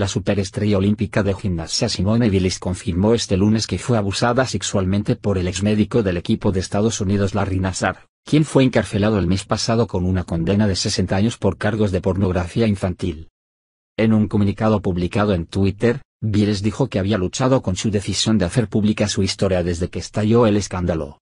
La superestrella olímpica de gimnasia Simone Biles confirmó este lunes que fue abusada sexualmente por el exmédico del equipo de Estados Unidos Larry Nassar, quien fue encarcelado el mes pasado con una condena de 60 años por cargos de pornografía infantil. En un comunicado publicado en Twitter, Biles dijo que había luchado con su decisión de hacer pública su historia desde que estalló el escándalo.